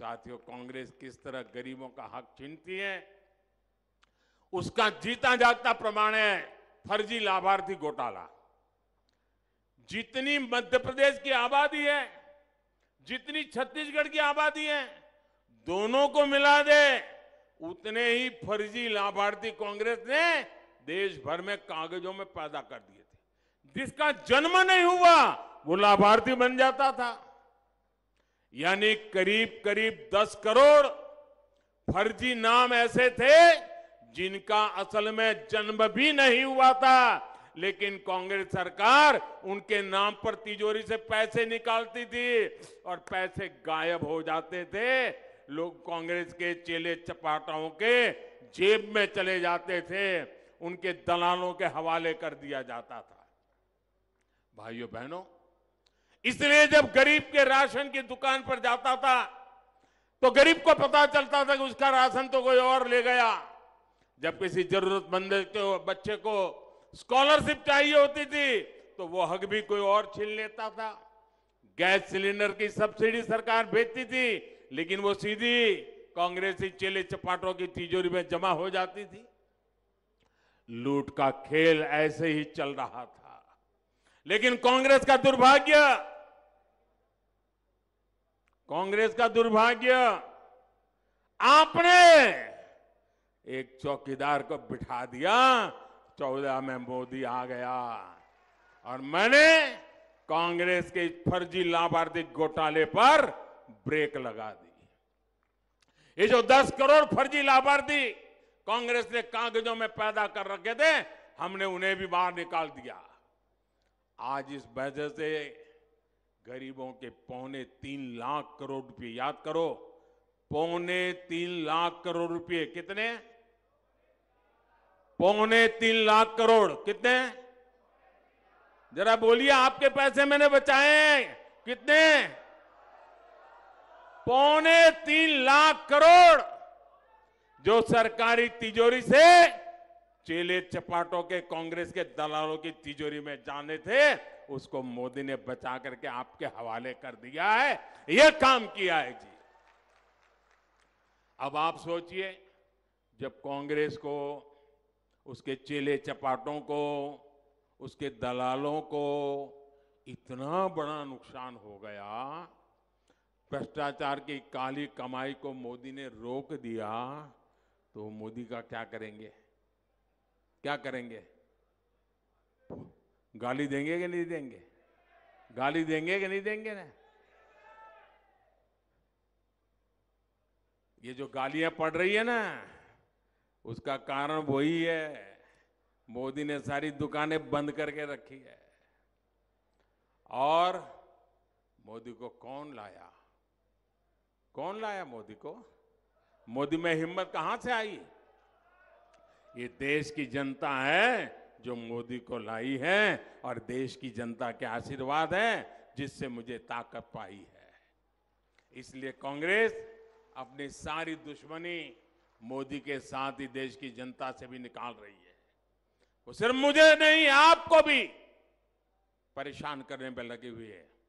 साथियों कांग्रेस किस तरह गरीबों का हक छीनती है उसका जीता जागता प्रमाण है फर्जी लाभार्थी घोटाला जितनी मध्य प्रदेश की आबादी है जितनी छत्तीसगढ़ की आबादी है दोनों को मिला दे उतने ही फर्जी लाभार्थी कांग्रेस ने देश भर में कागजों में पैदा कर दिए थे जिसका जन्म नहीं हुआ वो लाभार्थी बन जाता था यानी करीब करीब 10 करोड़ फर्जी नाम ऐसे थे जिनका असल में जन्म भी नहीं हुआ था लेकिन कांग्रेस सरकार उनके नाम पर तिजोरी से पैसे निकालती थी और पैसे गायब हो जाते थे लोग कांग्रेस के चेले चपाटाओं के जेब में चले जाते थे उनके दलालों के हवाले कर दिया जाता था भाइयों बहनों इसलिए जब गरीब के राशन की दुकान पर जाता था तो गरीब को पता चलता था कि उसका राशन तो कोई और ले गया जब किसी जरूरतमंद के बच्चे को स्कॉलरशिप चाहिए होती थी तो वो हक भी कोई और छीन लेता था गैस सिलेंडर की सब्सिडी सरकार भेजती थी लेकिन वो सीधी कांग्रेसी चेले चपाटों की तिजोरी में जमा हो जाती थी लूट का खेल ऐसे ही चल रहा था लेकिन कांग्रेस का दुर्भाग्य कांग्रेस का दुर्भाग्य आपने एक चौकीदार को बिठा दिया चौदह में मोदी आ गया और मैंने कांग्रेस के फर्जी लाभार्थी घोटाले पर ब्रेक लगा दी ये जो 10 करोड़ फर्जी लाभार्थी कांग्रेस ने कागजों में पैदा कर रखे थे हमने उन्हें भी बाहर निकाल दिया आज इस वजह से गरीबों के पौने तीन लाख करोड़ रुपए याद करो पौने तीन लाख करोड़ रुपए कितने पौने तीन लाख करोड़ कितने जरा बोलिए आपके पैसे मैंने बचाए कितने पौने तीन लाख करोड़ जो सरकारी तिजोरी से चेले चपाटों के कांग्रेस के दलालों की तिजोरी में जाने थे उसको मोदी ने बचा करके आपके हवाले कर दिया है यह काम किया है जी अब आप सोचिए जब कांग्रेस को उसके चेले चपाटों को उसके दलालों को इतना बड़ा नुकसान हो गया भ्रष्टाचार की काली कमाई को मोदी ने रोक दिया तो मोदी का क्या करेंगे क्या करेंगे गाली देंगे कि नहीं देंगे गाली देंगे कि नहीं देंगे ना ये जो गालियां पड़ रही है ना उसका कारण वही है मोदी ने सारी दुकानें बंद करके रखी है और मोदी को कौन लाया कौन लाया मोदी को मोदी में हिम्मत कहां से आई ये देश की जनता है जो मोदी को लाई है और देश की जनता के आशीर्वाद है जिससे मुझे ताकत पाई है इसलिए कांग्रेस अपनी सारी दुश्मनी मोदी के साथ ही देश की जनता से भी निकाल रही है वो सिर्फ मुझे नहीं आपको भी परेशान करने पर लगी हुई है